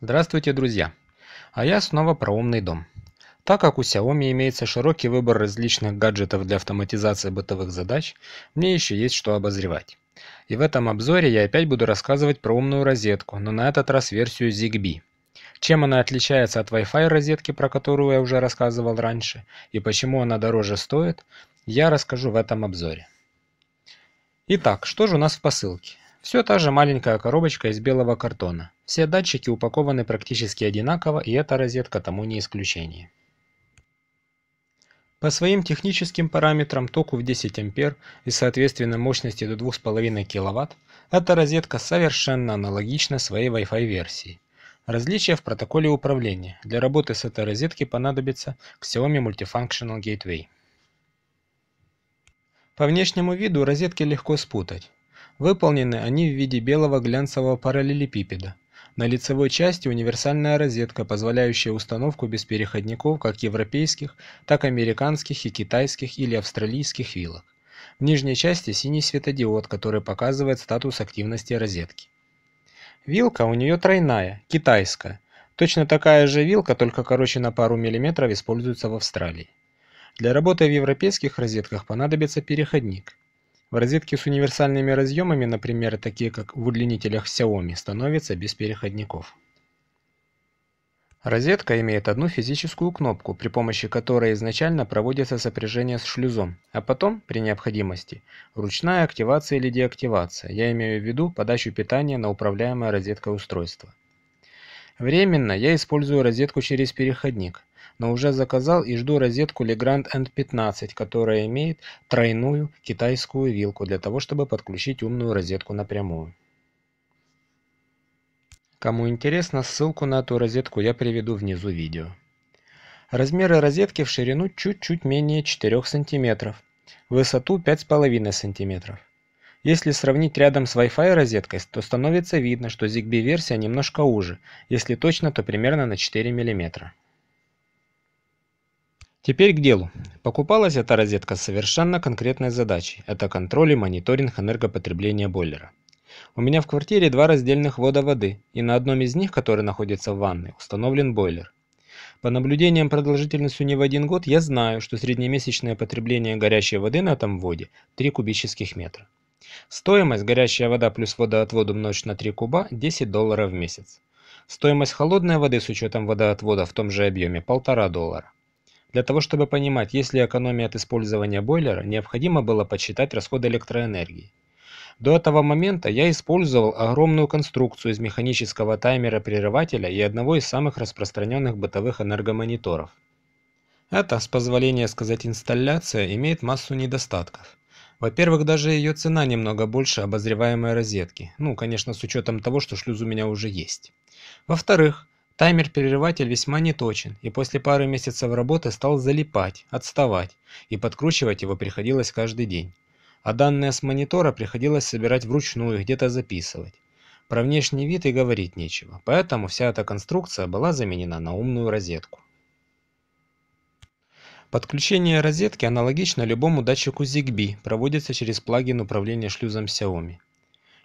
Здравствуйте, друзья! А я снова про умный дом. Так как у Xiaomi имеется широкий выбор различных гаджетов для автоматизации бытовых задач, мне еще есть что обозревать. И в этом обзоре я опять буду рассказывать про умную розетку, но на этот раз версию ZigBee. Чем она отличается от Wi-Fi розетки, про которую я уже рассказывал раньше, и почему она дороже стоит, я расскажу в этом обзоре. Итак, что же у нас в посылке? Все та же маленькая коробочка из белого картона. Все датчики упакованы практически одинаково, и эта розетка тому не исключение. По своим техническим параметрам току в 10 ампер и соответственно мощности до 2,5 кВт, эта розетка совершенно аналогична своей Wi-Fi версии. Различия в протоколе управления. Для работы с этой розетки понадобится Xiaomi Multifunctional Gateway. По внешнему виду розетки легко спутать. Выполнены они в виде белого глянцевого параллелепипеда. На лицевой части универсальная розетка, позволяющая установку без переходников как европейских, так американских и китайских или австралийских вилок. В нижней части синий светодиод, который показывает статус активности розетки. Вилка у нее тройная, китайская. Точно такая же вилка, только короче на пару миллиметров, используется в Австралии. Для работы в европейских розетках понадобится переходник. В розетки с универсальными разъемами, например, такие как в удлинителях Xiaomi, становится без переходников. Розетка имеет одну физическую кнопку, при помощи которой изначально проводится сопряжение с шлюзом, а потом, при необходимости, ручная активация или деактивация, я имею в виду подачу питания на управляемое розеткой устройство. Временно я использую розетку через переходник, но уже заказал и жду розетку Legrand N15, которая имеет тройную китайскую вилку для того, чтобы подключить умную розетку напрямую. Кому интересно, ссылку на эту розетку я приведу внизу видео. Размеры розетки в ширину чуть-чуть менее 4 см, высоту 5,5 см. Если сравнить рядом с Wi-Fi розеткой, то становится видно, что ZigBee версия немножко уже, если точно, то примерно на 4 мм. Теперь к делу. Покупалась эта розетка с совершенно конкретной задачей – это контроль и мониторинг энергопотребления бойлера. У меня в квартире два раздельных ввода воды, и на одном из них, который находится в ванной, установлен бойлер. По наблюдениям продолжительностью не в один год, я знаю, что среднемесячное потребление горячей воды на этом вводе 3 кубических метра. Стоимость горячая вода плюс водоотвод умножить на 3 куба – 10 долларов в месяц. Стоимость холодной воды с учетом водоотвода в том же объеме – 1,5 доллара. Для того, чтобы понимать, есть ли экономия от использования бойлера, необходимо было подсчитать расход электроэнергии. До этого момента я использовал огромную конструкцию из механического таймера-прерывателя и одного из самых распространенных бытовых энергомониторов. Эта, с позволения сказать инсталляция, имеет массу недостатков. Во-первых, даже ее цена немного больше обозреваемой розетки, ну, конечно, с учетом того, что шлюз у меня уже есть. Во-вторых, таймер перерыватель весьма неточен, и после пары месяцев работы стал залипать, отставать, и подкручивать его приходилось каждый день. А данные с монитора приходилось собирать вручную, где-то записывать. Про внешний вид и говорить нечего, поэтому вся эта конструкция была заменена на умную розетку. Подключение розетки аналогично любому датчику ZigBee, проводится через плагин управления шлюзом Xiaomi.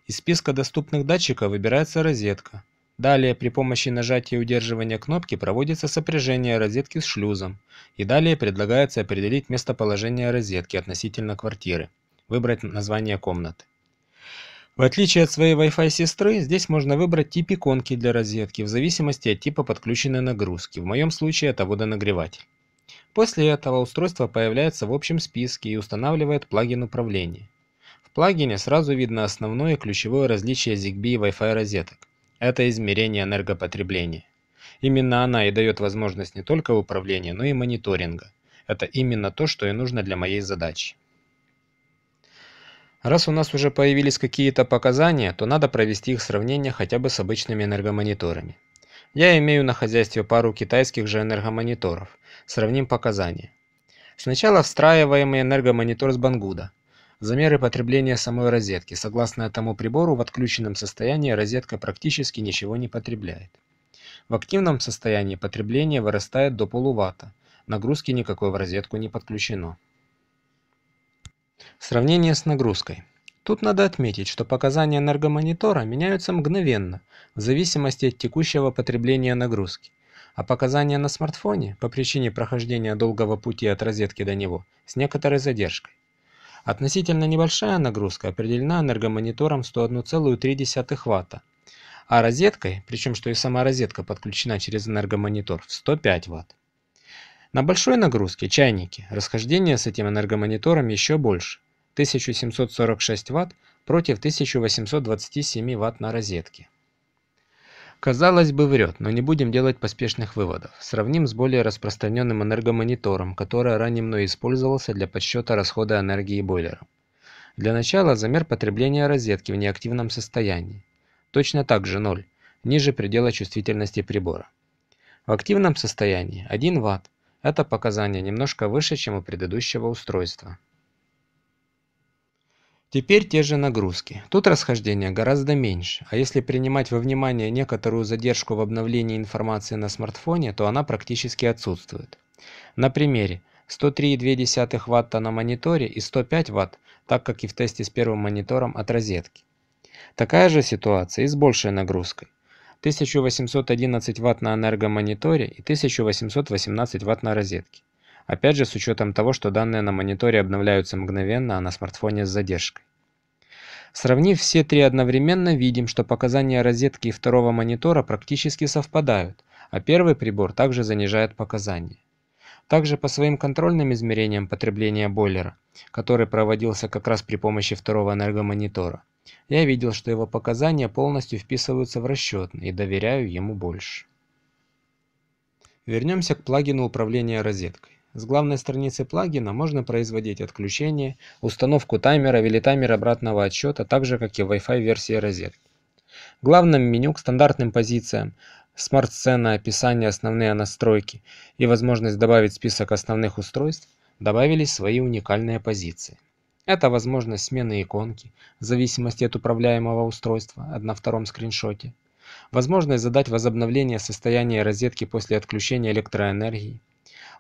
Из списка доступных датчиков выбирается розетка, Далее при помощи нажатия и удерживания кнопки проводится сопряжение розетки с шлюзом, и далее предлагается определить местоположение розетки относительно квартиры, выбрать название комнаты. В отличие от своей Wi-Fi сестры, здесь можно выбрать тип иконки для розетки в зависимости от типа подключенной нагрузки, в моем случае это водонагреватель. После этого устройство появляется в общем списке и устанавливает плагин управления. В плагине сразу видно основное ключевое различие ZigBee и Wi-Fi розеток это измерение энергопотребления. Именно она и дает возможность не только управления, но и мониторинга. Это именно то, что и нужно для моей задачи. Раз у нас уже появились какие-то показания, то надо провести их сравнение хотя бы с обычными энергомониторами. Я имею на хозяйстве пару китайских же энергомониторов. Сравним показания. Сначала встраиваемый энергомонитор с Бангуда – Замеры потребления самой розетки. Согласно этому прибору, в отключенном состоянии розетка практически ничего не потребляет. В активном состоянии потребление вырастает до полуватта. Нагрузки никакой в розетку не подключено. Сравнение с нагрузкой. Тут надо отметить, что показания энергомонитора меняются мгновенно, в зависимости от текущего потребления нагрузки. А показания на смартфоне, по причине прохождения долгого пути от розетки до него, с некоторой задержкой. Относительно небольшая нагрузка определена энергомонитором 101,3 Вт, а розеткой, причем что и сама розетка подключена через энергомонитор, в 105 Вт. На большой нагрузке чайники расхождение с этим энергомонитором еще больше – 1746 Вт против 1827 Вт на розетке. Казалось бы, врет, но не будем делать поспешных выводов. Сравним с более распространенным энергомонитором, который ранее мной использовался для подсчета расхода энергии бойлера. Для начала замер потребления розетки в неактивном состоянии. Точно так же 0, ниже предела чувствительности прибора. В активном состоянии 1 Вт. Это показание немножко выше, чем у предыдущего устройства. Теперь те же нагрузки. Тут расхождение гораздо меньше, а если принимать во внимание некоторую задержку в обновлении информации на смартфоне, то она практически отсутствует. На примере 103,2 Вт на мониторе и 105 Вт, так как и в тесте с первым монитором от розетки. Такая же ситуация и с большей нагрузкой. 1811 Вт на энергомониторе и 1818 Вт на розетке. Опять же, с учетом того, что данные на мониторе обновляются мгновенно, а на смартфоне с задержкой. Сравнив все три одновременно, видим, что показания розетки и второго монитора практически совпадают, а первый прибор также занижает показания. Также по своим контрольным измерениям потребления бойлера, который проводился как раз при помощи второго энергомонитора, я видел, что его показания полностью вписываются в расчет и доверяю ему больше. Вернемся к плагину управления розеткой. С главной страницы плагина можно производить отключение, установку таймера или таймер обратного отсчета, так же как и в Wi-Fi версии розетки. В главном меню к стандартным позициям смарт-сцена, описание, основные настройки и возможность добавить список основных устройств добавились свои уникальные позиции. Это возможность смены иконки в зависимости от управляемого устройства, а на втором скриншоте. Возможность задать возобновление состояния розетки после отключения электроэнергии.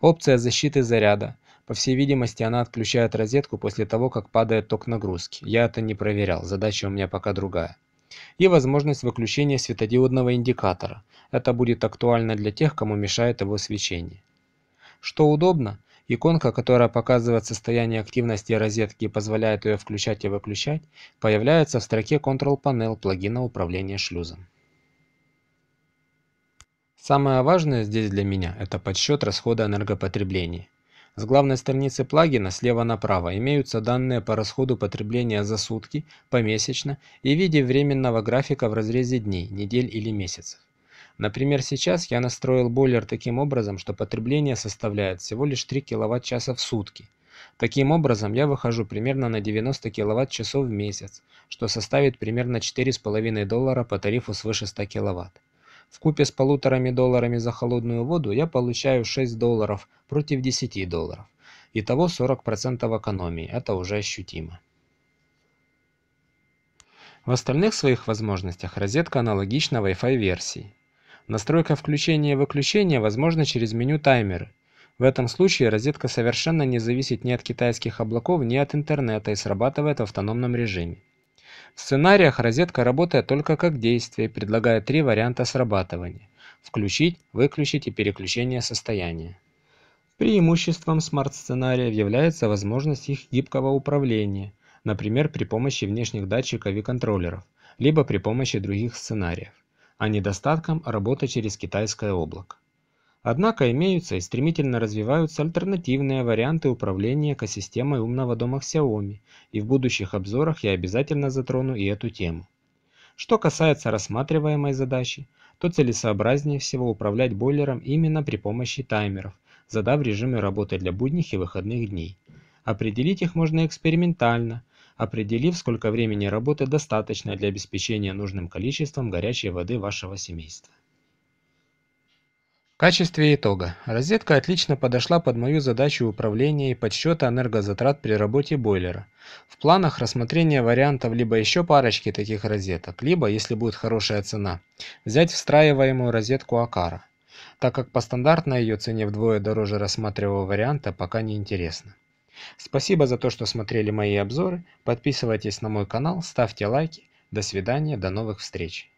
Опция защиты заряда. По всей видимости, она отключает розетку после того, как падает ток нагрузки. Я это не проверял, задача у меня пока другая. И возможность выключения светодиодного индикатора. Это будет актуально для тех, кому мешает его свечение. Что удобно, иконка, которая показывает состояние активности розетки и позволяет ее включать и выключать, появляется в строке Control Panel плагина управления шлюзом. Самое важное здесь для меня – это подсчет расхода энергопотребления. С главной страницы плагина слева направо имеются данные по расходу потребления за сутки, помесячно и в виде временного графика в разрезе дней, недель или месяцев. Например, сейчас я настроил бойлер таким образом, что потребление составляет всего лишь 3 кВт-часа в сутки. Таким образом, я выхожу примерно на 90 кВт-часов в месяц, что составит примерно 4,5 доллара по тарифу свыше 100 кВт. В купе с полуторами долларами за холодную воду я получаю 6 долларов против 10 долларов. Итого 40% экономии, это уже ощутимо. В остальных своих возможностях розетка аналогична Wi-Fi версии. Настройка включения и выключения возможна через меню таймеры. В этом случае розетка совершенно не зависит ни от китайских облаков, ни от интернета и срабатывает в автономном режиме. В сценариях розетка работает только как действие и предлагает три варианта срабатывания – включить, выключить и переключение состояния. Преимуществом смарт-сценариев является возможность их гибкого управления, например, при помощи внешних датчиков и контроллеров, либо при помощи других сценариев, а недостатком – работа через китайское облако. Однако имеются и стремительно развиваются альтернативные варианты управления экосистемой умного дома Xiaomi, и в будущих обзорах я обязательно затрону и эту тему. Что касается рассматриваемой задачи, то целесообразнее всего управлять бойлером именно при помощи таймеров, задав режимы работы для будних и выходных дней. Определить их можно экспериментально, определив, сколько времени работы достаточно для обеспечения нужным количеством горячей воды вашего семейства качестве итога, розетка отлично подошла под мою задачу управления и подсчета энергозатрат при работе бойлера. В планах рассмотрение вариантов либо еще парочки таких розеток, либо, если будет хорошая цена, взять встраиваемую розетку Акара, так как по стандартной ее цене вдвое дороже рассматриваемого варианта пока не интересно. Спасибо за то, что смотрели мои обзоры, подписывайтесь на мой канал, ставьте лайки, до свидания, до новых встреч.